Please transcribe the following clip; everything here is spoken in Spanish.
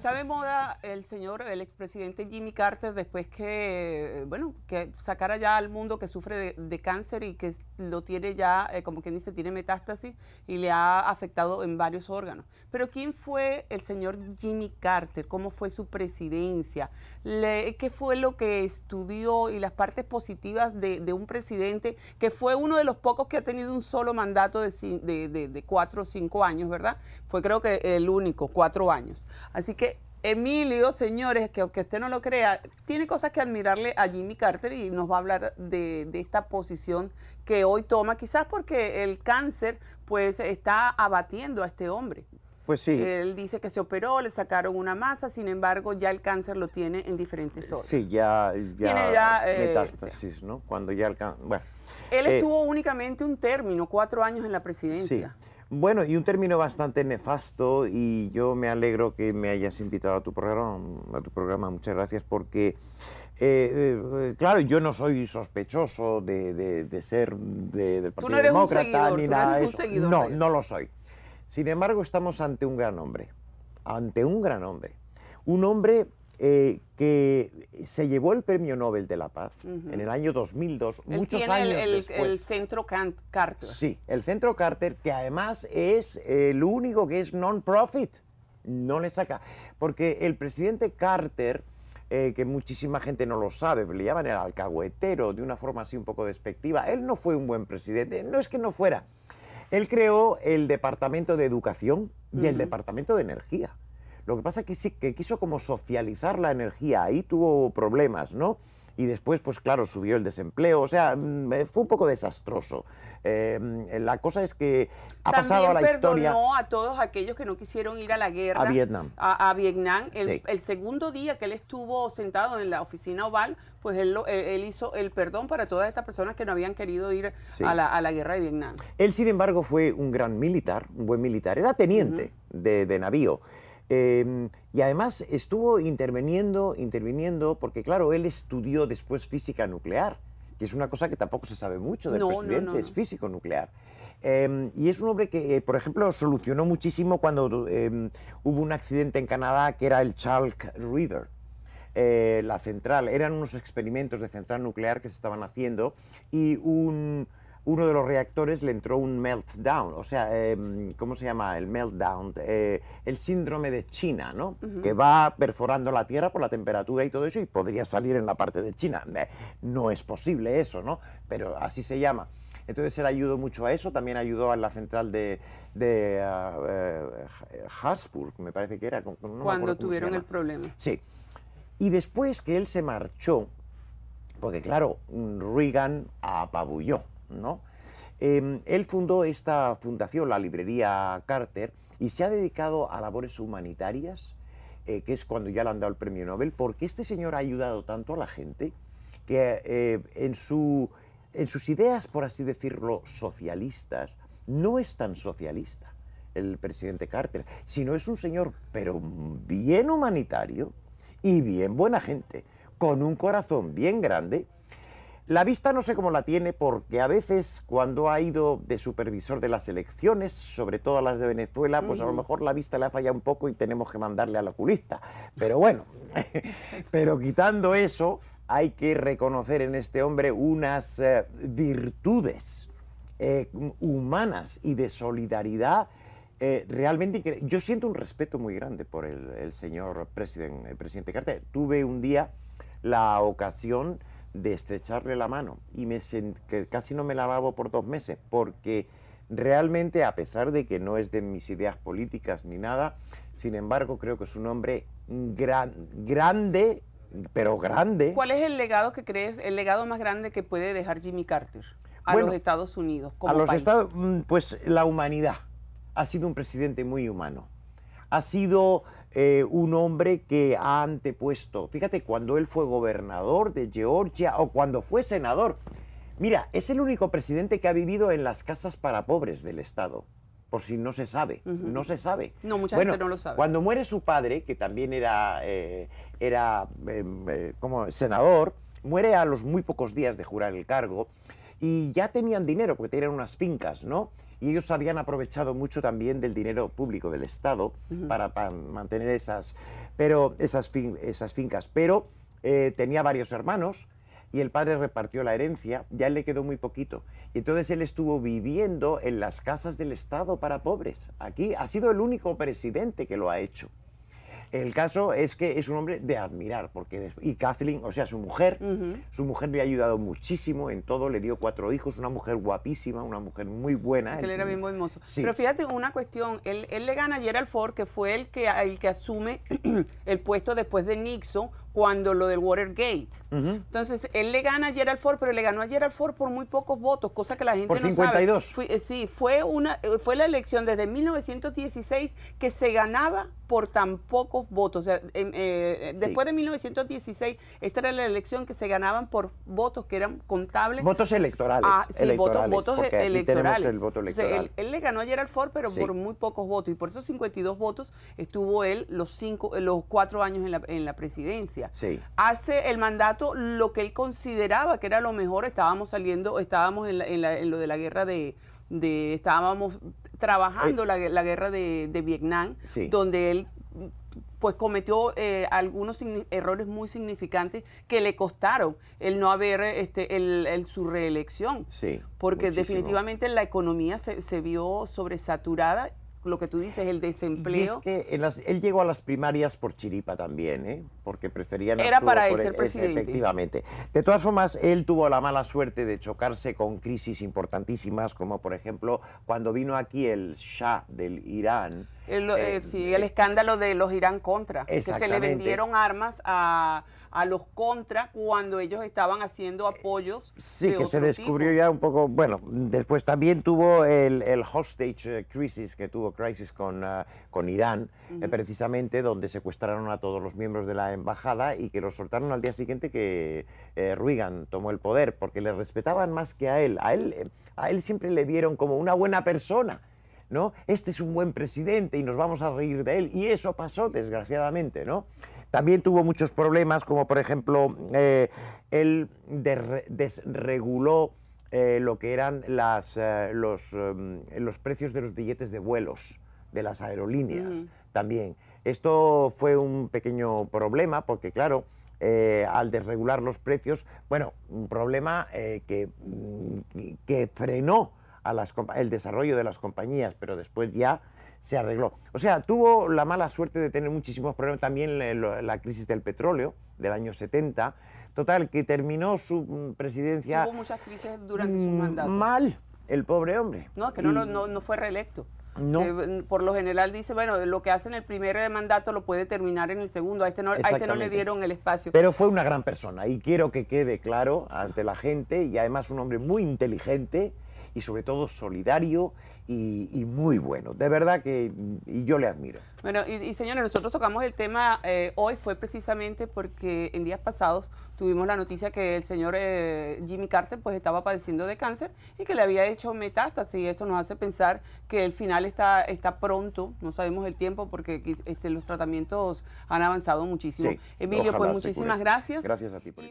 está de moda el señor, el expresidente Jimmy Carter, después que, bueno, que sacara ya al mundo que sufre de, cáncer y que lo tiene ya, eh, como quien dice, tiene metástasis y le ha afectado en varios órganos. Pero ¿quién fue el señor Jimmy Carter? ¿Cómo fue su presidencia? ¿Qué fue lo que estudió y las partes positivas de, un presidente que fue uno de los pocos que ha tenido un solo mandato de, de cuatro o cinco años, ¿verdad? Fue creo que el único, cuatro años. Así que Emilio, señores, que aunque usted no lo crea, tiene cosas que admirarle a Jimmy Carter y nos va a hablar de, esta posición que hoy toma, quizás porque el cáncer pues está abatiendo a este hombre. Pues sí. Él dice que se operó, le sacaron una masa, sin embargo ya el cáncer lo tiene en diferentes horas. Sí, ya, ya, tiene ya eh, metástasis, ¿no? Cuando ya el bueno. Él eh, estuvo únicamente un término, cuatro años en la presidencia. Sí. Bueno, y un término bastante nefasto y yo me alegro que me hayas invitado a tu programa, a tu programa. muchas gracias porque... Eh, eh, claro, yo no soy sospechoso de, ser de, del Partido Demócrata ni nada. No, no, no lo soy. Sin embargo, estamos ante un gran hombre, ante un gran hombre, un hombre eh, que se llevó el Premio Nobel de la Paz en el año 2002, muchos años el, el Centro Carter. Sí, el Centro Carter, que además es el eh, único que es non-profit, no le saca. Porque el presidente Carter, eh, que muchísima gente no lo sabe, le llaman el alcahuetero de una forma así un poco despectiva, él no fue un buen presidente, no es que no fuera. Él creó el Departamento de Educación y el Departamento de Energía. Lo que pasa es que sí que quiso como socializar la energía, ahí tuvo problemas, ¿no? Y después, pues claro, subió el desempleo, o sea, mm, eh, fue un poco desastroso. Em, eh, la cosa es que ha pasado a la historia. perdonó a todos aquellos que no quisieron ir a la guerra. A Vietnam. A, Vietnam. El, segundo día que él estuvo sentado en la oficina oval, pues él, eh, hizo el perdón para todas estas personas que no habían querido ir a, la, guerra de Vietnam. Él, sin embargo, fue un gran militar, un buen militar. Era teniente de, de navío. Em, y además estuvo interviniendo, interviniendo, porque claro, él estudió después física nuclear, que es una cosa que tampoco se sabe mucho del presidente, es físico nuclear. Em, y es un hombre que, eh, por ejemplo, solucionó muchísimo cuando em, hubo un accidente en Canadá que era el Chalk River. Eh, la central, eran unos experimentos de central nuclear que se estaban haciendo y un, uno de los reactores le entró un meltdown, o sea, em, ¿cómo se llama? El meltdown, eh, el síndrome de China, ¿no? Que va perforando la Tierra por la temperatura y todo eso y podría salir en la parte de China. Eh, no es posible eso, ¿no? Pero así se llama. Entonces él ayudó mucho a eso, también ayudó a la central de, de eh, me parece que era. Cuando tuvieron el problema. Sí. Y después que él se marchó, porque claro, Reagan apabulló ¿no? Em, él fundó esta fundación, la librería Carter, y se ha dedicado a labores humanitarias, eh, que es cuando ya le han dado el premio Nobel, porque este señor ha ayudado tanto a la gente que eh, en, en sus ideas, por así decirlo, socialistas, no es tan socialista el presidente Carter, sino es un señor, pero bien humanitario y bien buena gente, con un corazón bien grande la vista no sé cómo la tiene porque a veces cuando ha ido de supervisor de las elecciones, sobre todo las de Venezuela, pues a lo mejor la vista le ha fallado un poco y tenemos que mandarle a al oculista. Pero bueno, pero quitando eso, hay que reconocer en este hombre unas eh, virtudes eh, humanas y de solidaridad eh, realmente Yo siento un respeto muy grande por el, señor presidente Carter. Tuve un día la ocasión de estrecharle la mano y me casi no me lavaba por dos meses porque realmente a pesar de que no es de mis ideas políticas ni nada, sin embargo creo que es un hombre gran, grande, pero grande. ¿Cuál es el legado que crees, el legado más grande que puede dejar Jimmy Carter a los Estados Unidos? a los Estados, mm, pues la humanidad. Ha sido un presidente muy humano ha sido eh, un hombre que ha antepuesto. Fíjate, cuando él fue gobernador de Georgia o cuando fue senador. Mira, es el único presidente que ha vivido en las casas para pobres del Estado. Por si no se sabe, no se sabe. No, mucha gente no lo sabe. Cuando muere su padre, que también era, eh, era em, eh, como senador, muere a los muy pocos días de jurar el cargo y ya tenían dinero porque tenían unas fincas, ¿no? Y ellos habían aprovechado mucho también del dinero público del Estado para, mantener esas, pero, esas fincas. Pero eh, tenía varios hermanos y el padre repartió la herencia, ya le quedó muy poquito. Y entonces él estuvo viviendo en las casas del Estado para pobres. Aquí ha sido el único presidente que lo ha hecho. El caso es que es un hombre de admirar, porque y Kathleen, o sea, su mujer, su mujer le ha ayudado muchísimo en todo, le dio cuatro hijos, una mujer guapísima, una mujer muy buena. él era bien hermoso. Pero fíjate una cuestión, él, le gana a Gerald Ford, que fue el que, el que asume el puesto después de Nixon, cuando lo del Watergate. Entonces, él le gana a Gerald Ford, pero le ganó a Gerald Ford por muy pocos votos, cosa que la gente no 52. sabe. Fue, eh, sí, fue, una, eh, fue la elección desde 1916 que se ganaba por tan pocos votos. O em, eh, después de 1916, esta era la elección que se ganaban por votos que eran contables. Votos electorales. Ah, sí, electorales, votos, electorales. El él, le ganó a Gerald Ford, pero por muy pocos votos. Y por esos 52 votos estuvo él los, cinco, los cuatro años en la, en la presidencia. Hace el mandato lo que él consideraba que era lo mejor. Estábamos saliendo, estábamos en, lo de la guerra de, estábamos trabajando eh. la, guerra de, Vietnam, donde él pues cometió eh, algunos errores muy significantes que le costaron el no haber este, su reelección. Sí, porque definitivamente la economía se, se, vio sobresaturada lo que tú dices, el desempleo. es que él llegó a las primarias por chiripa también, ¿eh? porque preferían... Era para él ser e-, presidente. Efectivamente. De todas formas, él tuvo la mala suerte de chocarse con crisis importantísimas, como por ejemplo cuando vino aquí el Shah del Irán, el, eh, eh, sí, eh, el escándalo de los Irán Contra, que se le vendieron armas a, los Contra cuando ellos estaban haciendo apoyos. Sí, que se descubrió ya un poco, bueno, después también tuvo el, hostage crisis que tuvo crisis con, ah, con Irán, precisamente donde secuestraron a todos los miembros de la embajada y que los soltaron al día siguiente que Ruigan tomó el poder, porque le respetaban más que a él. A él, a él siempre le vieron como una buena persona este es un buen presidente y nos vamos a reír de él. Y eso pasó, desgraciadamente, ¿no? También tuvo muchos problemas, como por ejemplo, eh, él desreguló eh, lo que eran eh, em, los, precios de los billetes de vuelos de las aerolíneas también. Esto fue un pequeño problema porque, claro, al desregular los precios, bueno, un problema que, mm, que frenó las, el desarrollo de las compañías, pero después ya se arregló. O sea, tuvo la mala suerte de tener muchísimos problemas también la, crisis del petróleo del año 70. Total, que terminó su mm, presidencia... Hubo muchas crisis durante su mm, mandato. Mal, el pobre hombre. No, que no, fue reelecto. Eh, mm, por lo general dice, bueno, lo que hace en el primer mandato lo puede terminar en el segundo. a este no este le dieron el espacio. Pero fue una gran persona y quiero que quede claro ante la gente y además un hombre muy inteligente y sobre todo solidario y, muy bueno. De verdad que y yo le admiro. Bueno, y, señores, nosotros tocamos el tema eh, hoy fue precisamente porque en días pasados tuvimos la noticia que el señor eh, Jimmy Carter pues estaba padeciendo de cáncer y que le había hecho metástasis y esto nos hace pensar que el final está, está pronto, no sabemos el tiempo porque este, los tratamientos han avanzado muchísimo. Emilio, pues muchísimas gracias. Gracias a ti por